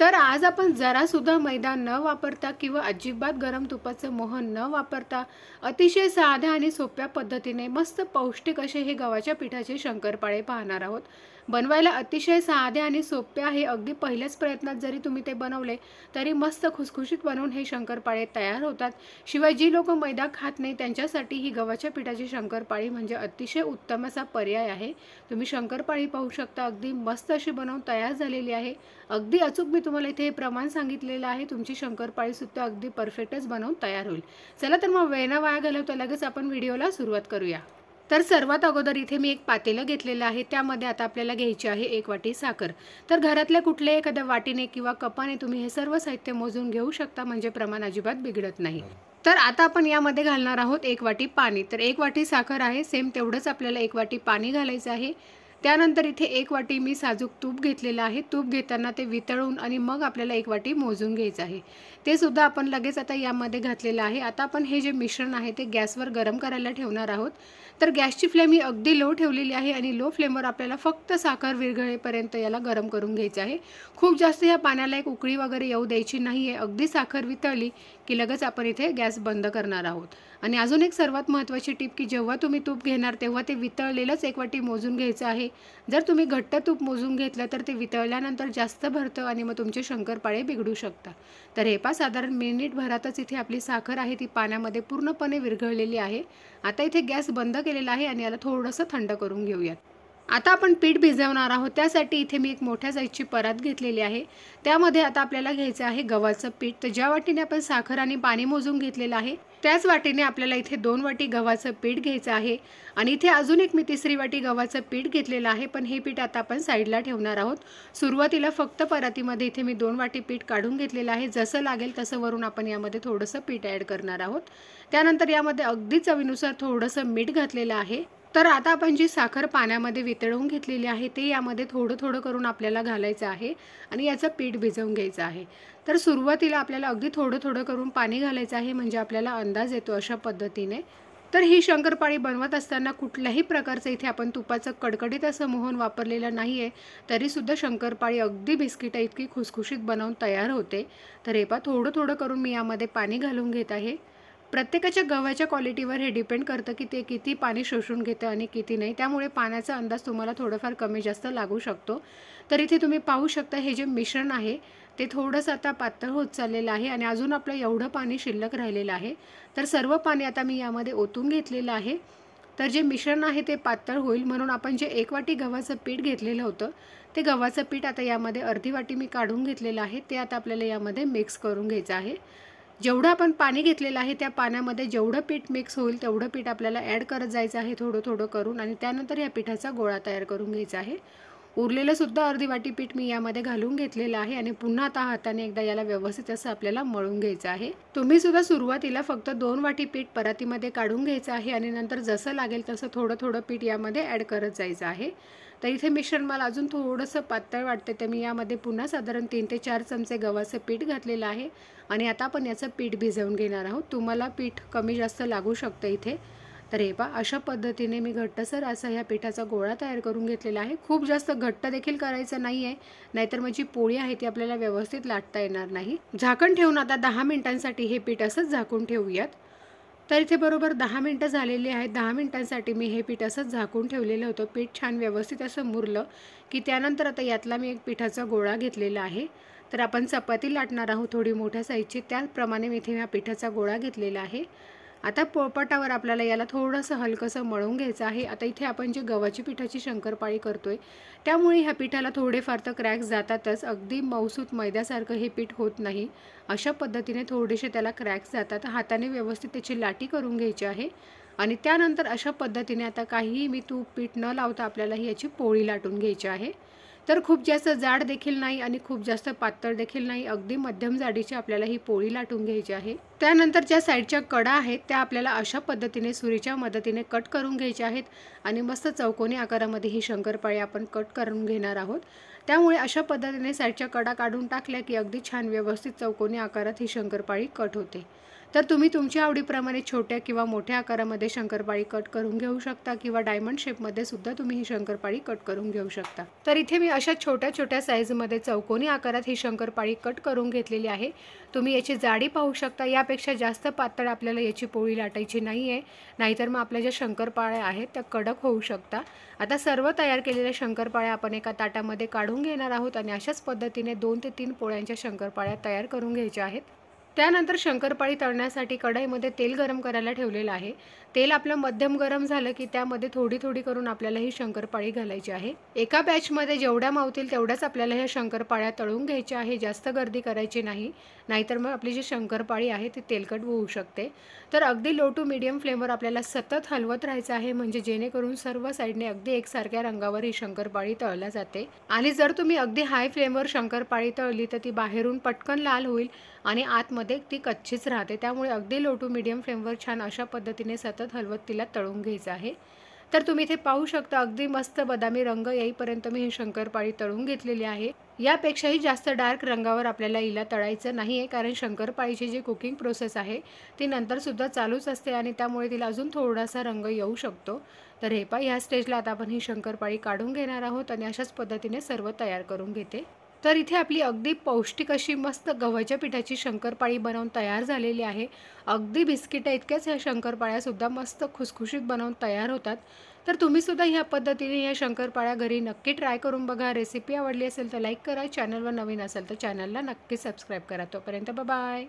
तर आज आपण जरासुद्धा मैदा न वापरता किंवा अजिबात गरम तुपाचं मोहन न वापरता अतिशय साध्या आणि सोप्या पद्धतीने मस्त पौष्टिक असे हे गव्हाच्या पिठाचे शंकरपाळे पाहणार आहोत बनवायला अतिशय साधे आणि सोपे आहे अगदी पहिल्याच प्रयत्नात जरी तुम्ही ते बनवले तरी मस्त खुसखुशीत बनवून हे शंकरपाळे तयार होतात शिवाय जी लोक मैदा खात नाही त्यांच्यासाठी ही गव्हाच्या पिठाची शंकरपाळी म्हणजे अतिशय उत्तम असा पर्याय आहे तुम्ही शंकरपाळी पाहू शकता अगदी मस्त अशी बनवून तयार झालेली आहे अगदी अचूक मी तुम्हाला इथे हे प्रमाण सांगितलेलं आहे तुमची शंकरपाळीसुद्धा अगदी परफेक्टच बनवून तयार होईल चला तर मग वेळा वाया घालवता लगेच आपण व्हिडिओला सुरुवात करूया तर सर्वात अगोदर इथे मी एक पातेलं घेतलेलं आहे त्यामध्ये आता आपल्याला घ्यायची आहे एक वाटी साखर तर घरातल्या कुठल्याही एखाद्या वाटीने किंवा कपाने तुम्ही हे सर्व साहित्य मोजून घेऊ शकता म्हणजे प्रमाण अजिबात बिघडत नाही तर आता आपण यामध्ये घालणार आहोत एक वाटी पाणी तर एक वाटी साखर आहे सेम तेवढंच आपल्याला एक वाटी पाणी घालायचं आहे त्यानंतर इथे एक वाटी मी साजूक तूप घेतलेलं आहे तूप घेताना ते वितळून आणि मग आपल्याला एक वाटी मोजून घ्यायचं आहे ते सुद्धा आपण लगेच आता यामध्ये घातलेलं आहे आता आपण हे जे मिश्रण आहे ते गॅसवर गरम करायला ठेवणार आहोत तर गॅसची फ्लेम ही अगदी लो ठेवलेली आहे आणि लो फ्लेमवर आपल्याला फक्त साखर विरघळेपर्यंत याला गरम करून घ्यायचं आहे खूप जास्त या पाण्याला एक उकळी वगैरे येऊ द्यायची नाही आहे अगदी साखर वितळली की लगेच आपण इथे गॅस बंद करणार आहोत आणि अजून एक सर्वात महत्त्वाची टीप की जेव्हा तुम्ही तूप घेणार तेव्हा ते वितळलेलंच एक वाटी मोजून घ्यायचं आहे जर तुम्ही घट्ट तूप मोजून घेतलं तर ते वितळल्यानंतर जास्त भरतं आणि मग तुमचे शंकरपाळे बिघडू शकता, तर हे पा साधारण मिनिटभरातच इथे आपली साखर आहे ती पाण्यामध्ये पूर्णपणे विरघळलेली आहे आता इथे गॅस बंद केलेला आहे आणि याला थोडंसं थंड करून घेऊयात आता आपण पीठ भिजवणार आहोत त्यासाठी इथे मी एक मोठ्या साईजची परात घेतलेली आहे त्यामध्ये आता आपल्याला घ्यायचं आहे गव्हाचं पीठ तर ज्या वाटीने आपण साखर आणि पाणी मोजून घेतलेलं आहे त्याच वाटीने आपल्याला इथे दोन वाटी गव्हाचं पीठ घ्यायचं आहे आणि इथे अजून एक मी तिसरी वाटी गव्हाचं पीठ घेतलेलं आहे पण हे पीठ आता आपण साईडला ठेवणार आहोत सुरुवातीला फक्त परातीमध्ये इथे मी दोन वाटी पीठ काढून घेतलेलं आहे जसं लागेल तसं वरून आपण यामध्ये थोडंसं पीठ ॲड करणार आहोत त्यानंतर यामध्ये अगदी चवीनुसार थोडंसं मीठ घातलेलं आहे तर आता आपण जी साखर पाण्यामध्ये वितळवून घेतलेली आहे ते यामध्ये थोडं थोडं करून आपल्याला घालायचं आहे आणि याचं पीठ भिजवून घ्यायचं आहे तर सुरुवातीला आपल्याला अगदी थोडं थोडं करून पाणी घालायचं आहे म्हणजे आपल्याला अंदाज येतो अशा पद्धतीने तर ही शंकरपाळी बनवत असताना कुठल्याही प्रकारचं इथे आपण तुपाचं कडकडीत असं मोहन वापरलेलं नाही आहे तरीसुद्धा शंकरपाळी अगदी बिस्किटं इतकी खुसखुशीत बनवून तयार होते तर हे पा थोडं थोडं करून मी यामध्ये पाणी घालून घेत आहे प्रत्येकाच्या गव्हाच्या क्वालिटीवर हे डिपेंड करतं की ते किती पाणी शोषून घेतं आणि किती नाही त्यामुळे पाण्याचा अंदाज तुम्हाला थोडंफार कमी जास्त लागू शकतो तर इथे तुम्ही पाहू शकता हे जे मिश्रण आहे ते थोडंसं आता पातळ होत चाललेलं आहे आणि अजून आपलं एवढं पाणी शिल्लक राहिलेलं आहे तर सर्व पाणी आता मी यामध्ये ओतून घेतलेलं आहे तर जे मिश्रण आहे ते पातळ होईल म्हणून आपण जे एक वाटी गव्हाचं पीठ घेतलेलं होतं ते गव्हाचं पीठ आता यामध्ये अर्धी वाटी मी काढून घेतलेलं आहे ते आता आपल्याला यामध्ये मिक्स करून घ्यायचं आहे जेवढं आपण पाणी घेतलेलं आहे त्या पाण्यामध्ये जेवढं पीठ मिक्स होईल तेवढं पीठ आपल्याला ॲड करत जायचं आहे थोडं थोडं करून आणि त्यानंतर या पिठाचा गोळा तयार करून घ्यायचा आहे उरलेलंसुद्धा अर्धी वाटी पीठ मी यामध्ये घालून घेतलेलं आहे आणि पुन्हा आता हाताने एकदा याला व्यवस्थित असं आपल्याला मळून घ्यायचं आहे तुम्ही सुद्धा सुरुवातीला फक्त दोन वाटी पीठ परातीमध्ये काढून घ्यायचं आहे आणि नंतर जसं लागेल तसं थोडं थोडं पीठ यामध्ये ॲड करत जायचं आहे तर इथे मिश्रण मला अजून थोडंसं पातळ वाटतं तर मी यामध्ये पुन्हा साधारण तीन ते चार चमचे गव्हाचं पीठ घातलेलं आहे आणि आता आपण याचं पीठ भिजवून घेणार आहोत तुम्हाला पीठ कमी जास्त लागू शकतं इथे तर हे बा अशा पद्धतीने मी घट्टसर असं ह्या पिठाचा गोळा तयार करून घेतलेला आहे खूप जास्त घट्ट देखील करायचं नाही आहे नाहीतर मग जी पोळी आहे ती आपल्याला व्यवस्थित लाटता येणार नाही झाकण ठेवून आता दहा मिनिटांसाठी हे पीठ असंच झाकून ठेवूयात तर इथे बरोबर दहा मिनटं झालेली आहेत दहा मिनटांसाठी मी हे पीठ असंच झाकून ठेवलेलं होतं पीठ छान व्यवस्थित असं मुरलं की त्यानंतर आता यातला मी एक पिठाचा गोळा घेतलेला आहे तर आपण चपाती लाटणार आहोत थोडी मोठ्या साईजची त्याचप्रमाणे मी इथे ह्या पिठाचा गोळा घेतलेला आहे आता पोपटावर आपल्याला याला थोडंसं हलकंसं मळून घ्यायचं आहे आता इथे आपण जे गव्हाची पिठाची शंकरपाळी करतो आहे त्यामुळे ह्या पिठाला थोडेफार तर क्रॅक्स जातातच अगदी मौसूत मैद्यासारखं हे पीठ होत नाही अशा पद्धतीने थोडेसे त्याला क्रॅक्स जातात हाताने व्यवस्थित त्याची लाटी करून घ्यायची आहे आणि त्यानंतर अशा पद्धतीने आता काहीही मी तूप पीठ न लावता आपल्याला ही याची पोळी लाटून घ्यायची आहे तर खूप जास्त जाड देखील नाही आणि खूप जास्त पातळ देखील नाही अगदी मध्यम जाडीची आपल्याला ही पोळी लाटून घ्यायची आहे त्यानंतर ज्या साईडच्या कडा आहेत त्या आपल्याला अशा पद्धतीने सुरीच्या मदतीने कट करून घ्यायच्या आहेत आणि मस्त चौकोनी आकारामध्ये ही शंकरपाळी आपण कट करून घेणार आहोत त्यामुळे अशा पद्धतीने साईडच्या कडा काढून टाकल्या की अगदी छान व्यवस्थित चौकोनी आकारात ही शंकरपाळी कट होते तर तुम्ही तुमच्या आवडीप्रमाणे छोट्या किंवा मोठ्या आकारामध्ये शंकरपाळी कट करून घेऊ शकता किंवा डायमंड शेपमध्ये सुद्धा तुम्ही ही शंकरपाळी कट करून घेऊ शकता तर इथे मी अशा छोट्या छोट्या साईजमध्ये चौकोनी आकारात ही शंकरपाळी कट करून घेतलेली आहे तुम्ही याची जाडी पाहू शकता यापेक्षा जास्त पातळ आपल्याला याची पोळी लाटायची नाही आहे नाहीतर मग आपल्या ज्या शंकरपाळ्या आहेत त्या कडक होऊ शकता आता सर्व तयार केलेल्या शंकरपाळ्या आपण एका ताटामध्ये काढून घेणार आहोत आणि अशाच पद्धतीने दोन ते तीन पोळ्यांच्या शंकरपाळ्या तयार करून घ्यायच्या आहेत त्यानंतर शंकरपाळी तळण्यासाठी कढईमध्ये तेल गरम करायला ठेवलेलं आहे तेल आपलं मध्यम गरम झालं की त्यामध्ये थोडी थोडी करून आपल्याला ही शंकरपाळी घालायची आहे एका बॅचमध्ये जेवढ्या मावतील तेवढ्याच आपल्याला ह्या शंकरपाळ्या तळून घ्यायच्या आहे जास्त गर्दी करायची नाही नाहीतर मग आपली जी शंकरपाळी आहे ती तेलकट होऊ शकते तर अगदी लो टू मिडियम फ्लेमवर आपल्याला सतत हलवत राहायचं आहे म्हणजे जेणेकरून सर्व साईडने अगदी एकसारख्या रंगावर ही शंकरपाळी तळल्या जाते आणि जर तुम्ही अगदी हाय फ्लेमवर शंकरपाळी तळली तर ती बाहेरून पटकन लाल होईल आणि आतमध्ये ती कच्चीच राहते त्यामुळे अगदी लो टू मिडियम फ्लेमवर छान अशा पद्धतीने सतत हलवत तिला तळून घ्यायचं आहे तर तुम्ही इथे पाहू शकता अगदी मस्त बदामी रंग येईपर्यंत मी ही शंकरपाळी तळून घेतलेली आहे यापेक्षाही जास्त डार्क रंगावर आपल्याला हिला तळायचं नाही आहे कारण शंकरपाळीची जी कुकिंग प्रोसेस आहे ती नंतरसुद्धा चालूच असते आणि त्यामुळे तिला अजून थोडासा रंग येऊ शकतो तर हे पा ह्या स्टेजला आता आपण ही शंकरपाळी काढून घेणार आहोत आणि अशाच पद्धतीने सर्व तयार करून घेते तर इथे आपली अगदी पौष्टिक अशी मस्त गव्हाच्या पिठाची शंकरपाळी बनवून तयार झालेली आहे अगदी बिस्किटं इतक्याच ह्या शंकरपाळ्यासुद्धा मस्त खुसखुशीत बनवून तयार होतात तर तुम्हीसुद्धा ह्या पद्धतीने या शंकरपाळ्या घरी नक्की ट्राय करून बघा रेसिपी आवडली असेल तर लाईक करा चॅनलवर नवीन असेल तर चॅनलला नक्की सबस्क्राईब करा तोपर्यंत बाय